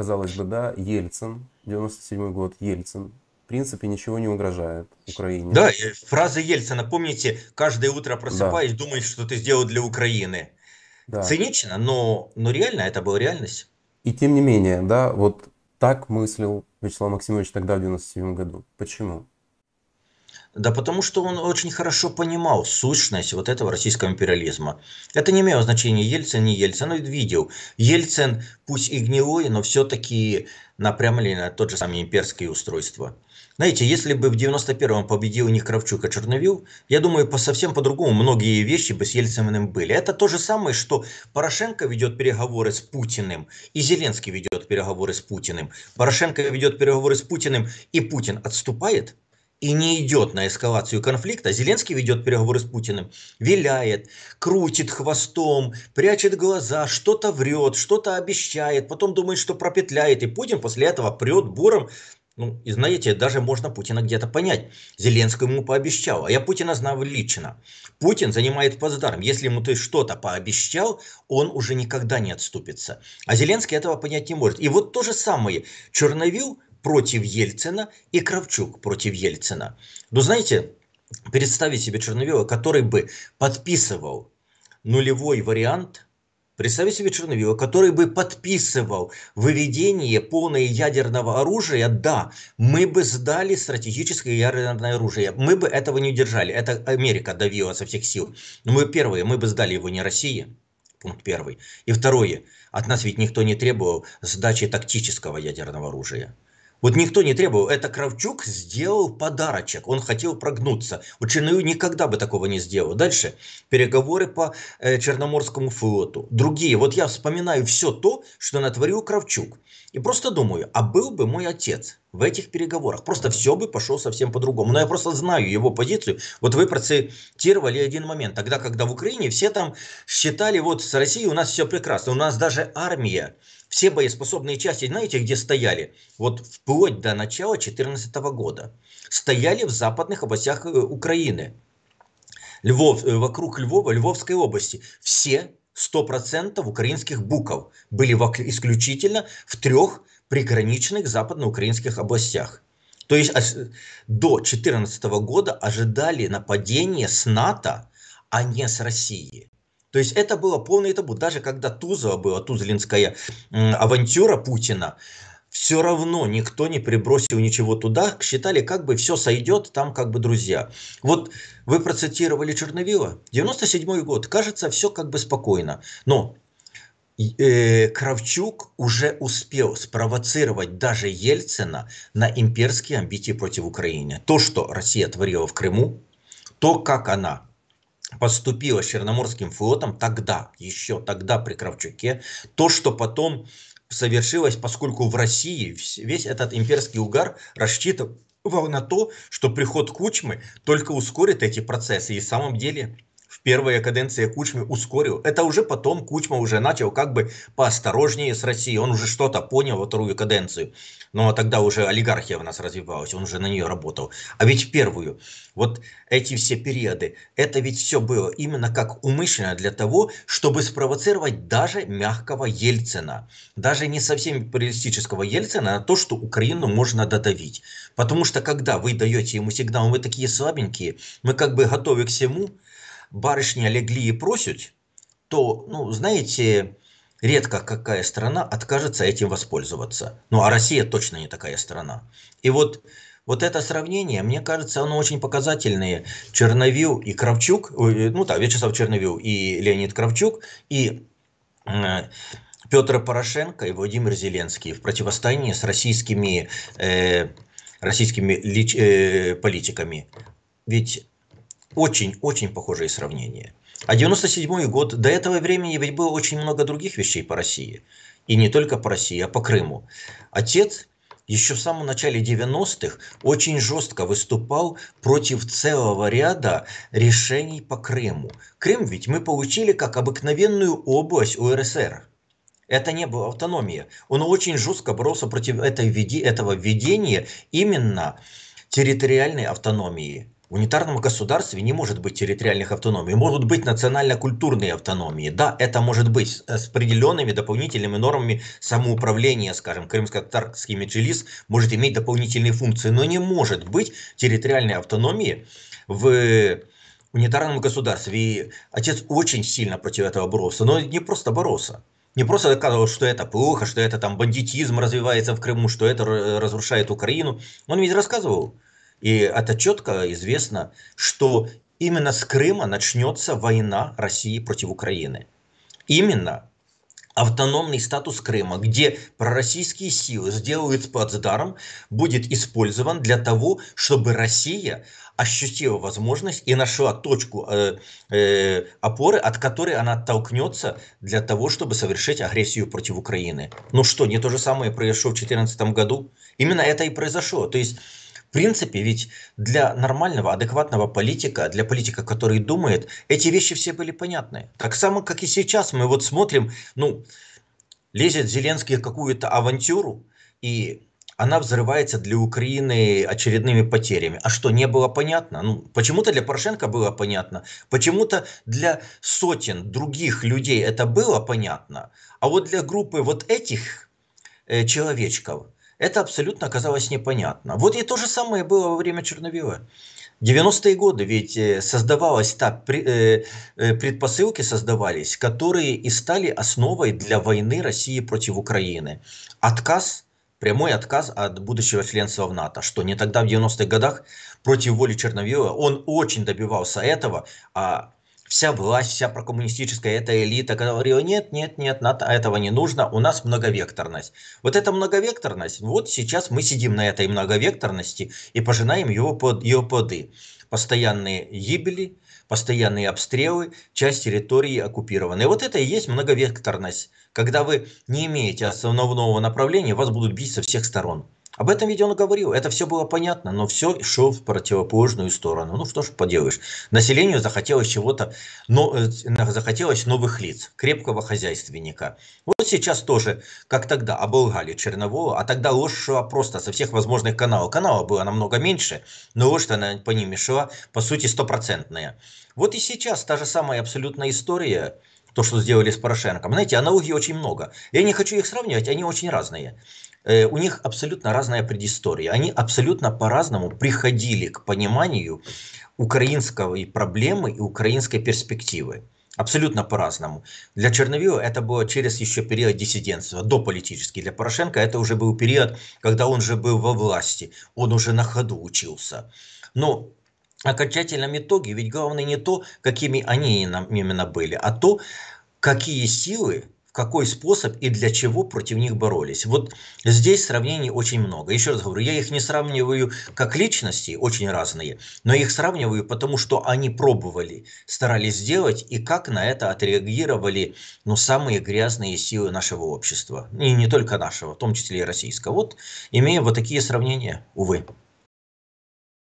казалось бы, да, Ельцин, 97 год, Ельцин, в принципе, ничего не угрожает Украине. Да, э, фраза Ельцина, помните, каждое утро просыпаясь да. думаешь, что ты сделал для Украины. Да. Цинично, но, но реально, это была реальность. И тем не менее, да, вот так мыслил Вячеслав Максимович тогда, в 97 году. Почему? Да потому что он очень хорошо понимал сущность вот этого российского империализма. Это не имело значения, Ельцин, не Ельцин, он видел. Ельцин, пусть и гнилой, но все-таки напрямлен тот же самый имперские устройства. Знаете, если бы в 91-м победил не Кравчук, а Черновил, я думаю, по совсем по-другому многие вещи бы с Ельциным были. Это то же самое, что Порошенко ведет переговоры с Путиным, и Зеленский ведет переговоры с Путиным. Порошенко ведет переговоры с Путиным, и Путин отступает – и не идет на эскалацию конфликта, Зеленский ведет переговоры с Путиным, виляет, крутит хвостом, прячет глаза, что-то врет, что-то обещает, потом думает, что пропетляет, и Путин после этого прет буром. Ну, и знаете, даже можно Путина где-то понять. Зеленский ему пообещал, а я Путина знал лично. Путин занимает плацдарм. Если ему ты что-то пообещал, он уже никогда не отступится. А Зеленский этого понять не может. И вот то же самое. Черновил против Ельцина и Кравчук против Ельцина. Ну, знаете, представить себе Черновила, который бы подписывал нулевой вариант, представить себе Черновила, который бы подписывал выведение полное ядерного оружия, да, мы бы сдали стратегическое ядерное оружие, мы бы этого не удержали, это Америка давила со всех сил. Но ну, мы первые, мы бы сдали его не России, пункт первый. И второе, от нас ведь никто не требовал сдачи тактического ядерного оружия. Вот никто не требовал. Это Кравчук сделал подарочек. Он хотел прогнуться. У Черную никогда бы такого не сделал. Дальше переговоры по э, Черноморскому флоту. Другие. Вот я вспоминаю все то, что натворил Кравчук. И просто думаю, а был бы мой отец в этих переговорах, просто все бы пошло совсем по-другому. Но я просто знаю его позицию. Вот вы процитировали один момент, тогда, когда в Украине все там считали, вот с Россией у нас все прекрасно, у нас даже армия все боеспособные части, знаете, где стояли? Вот вплоть до начала 2014 года. Стояли в западных областях э, Украины. Львов, э, вокруг Львова, Львовской области. Все 100% украинских буков были исключительно в трех приграничных западноукраинских областях. То есть до 2014 года ожидали нападения с НАТО, а не с России. То есть это было полное табу. Даже когда Тузова была, Тузлинская авантюра Путина, все равно никто не прибросил ничего туда, считали, как бы все сойдет, там как бы друзья. Вот вы процитировали Черновила, 97 год, кажется, все как бы спокойно, но э, Кравчук уже успел спровоцировать даже Ельцина на имперские амбиции против Украины. То, что Россия творила в Крыму, то, как она поступило с Черноморским флотом тогда, еще тогда при Кравчуке, то, что потом совершилось, поскольку в России весь этот имперский угар рассчитывал на то, что приход Кучмы только ускорит эти процессы. И в самом деле в первые каденции Кучмы ускорил. Это уже потом Кучма уже начал как бы поосторожнее с Россией. Он уже что-то понял во вторую каденцию. Но тогда уже олигархия у нас развивалась, он уже на нее работал. А ведь первую, вот эти все периоды, это ведь все было именно как умышленно для того, чтобы спровоцировать даже мягкого Ельцина. Даже не совсем реалистического Ельцина, а то, что Украину можно додавить. Потому что когда вы даете ему сигнал, мы такие слабенькие, мы как бы готовы к всему, барышня легли и просят, то, ну, знаете, редко какая страна откажется этим воспользоваться. Ну, а Россия точно не такая страна. И вот, вот это сравнение, мне кажется, оно очень показательное. Черновил и Кравчук, ну, так, Вячеслав Черновил и Леонид Кравчук, и э, Петр Порошенко и Владимир Зеленский в противостоянии с российскими, э, российскими лич, э, политиками. Ведь очень-очень похожие сравнения. А 97 год, до этого времени ведь было очень много других вещей по России. И не только по России, а по Крыму. Отец еще в самом начале 90-х очень жестко выступал против целого ряда решений по Крыму. Крым ведь мы получили как обыкновенную область УРСР. Это не была автономия. Он очень жестко боролся против этой, этого введения именно территориальной автономии унитарном государстве не может быть территориальных автономий. Могут быть национально-культурные автономии. Да, это может быть с определенными дополнительными нормами самоуправления, скажем, крымско-татарский меджилис может иметь дополнительные функции, но не может быть территориальной автономии в унитарном государстве. И отец очень сильно против этого боролся, но не просто боролся. Не просто доказывал, что это плохо, что это там бандитизм развивается в Крыму, что это разрушает Украину. Он ведь рассказывал, и это четко известно, что именно с Крыма начнется война России против Украины. Именно автономный статус Крыма, где пророссийские силы сделают плацдарм, будет использован для того, чтобы Россия ощутила возможность и нашла точку э, э, опоры, от которой она оттолкнется для того, чтобы совершить агрессию против Украины. Ну что, не то же самое произошло в 2014 году? Именно это и произошло. То есть в принципе, ведь для нормального, адекватного политика, для политика, который думает, эти вещи все были понятны. Так само, как и сейчас, мы вот смотрим, ну, лезет Зеленский в какую-то авантюру, и она взрывается для Украины очередными потерями. А что, не было понятно? Ну, почему-то для Порошенко было понятно, почему-то для сотен других людей это было понятно, а вот для группы вот этих э, человечков – это абсолютно оказалось непонятно. Вот и то же самое было во время Черновила. 90-е годы ведь э, создавалась так э, э, предпосылки создавались, которые и стали основой для войны России против Украины. Отказ прямой отказ от будущего членства в НАТО, что не тогда в 90-х годах против воли Черновила, он очень добивался этого, а вся власть, вся прокоммунистическая эта элита говорила, нет, нет, нет, НАТО, этого не нужно, у нас многовекторность. Вот эта многовекторность, вот сейчас мы сидим на этой многовекторности и пожинаем его под, ее плоды. Постоянные гибели, постоянные обстрелы, часть территории оккупирована. И вот это и есть многовекторность, когда вы не имеете основного направления, вас будут бить со всех сторон. Об этом видео он говорил. Это все было понятно, но все шло в противоположную сторону. Ну что ж поделаешь. Населению захотелось чего-то, но, э, захотелось новых лиц, крепкого хозяйственника. Вот сейчас тоже, как тогда, оболгали Чернового. а тогда ложь шла просто со всех возможных каналов. Канала было намного меньше, но ложь она по ним шла, по сути, стопроцентная. Вот и сейчас та же самая абсолютная история, то, что сделали с Порошенком. Знаете, аналогий очень много. Я не хочу их сравнивать, они очень разные. Э, у них абсолютно разная предыстория. Они абсолютно по-разному приходили к пониманию украинской проблемы и украинской перспективы. Абсолютно по-разному. Для Черновила это было через еще период диссидентства, до политический. Для Порошенко это уже был период, когда он же был во власти, он уже на ходу учился. Но окончательном итоге ведь главное не то, какими они именно были, а то, какие силы в какой способ и для чего против них боролись. Вот здесь сравнений очень много. Еще раз говорю, я их не сравниваю как личности, очень разные, но их сравниваю потому, что они пробовали, старались сделать, и как на это отреагировали ну, самые грязные силы нашего общества. И не только нашего, в том числе и российского. Вот имеем вот такие сравнения, увы.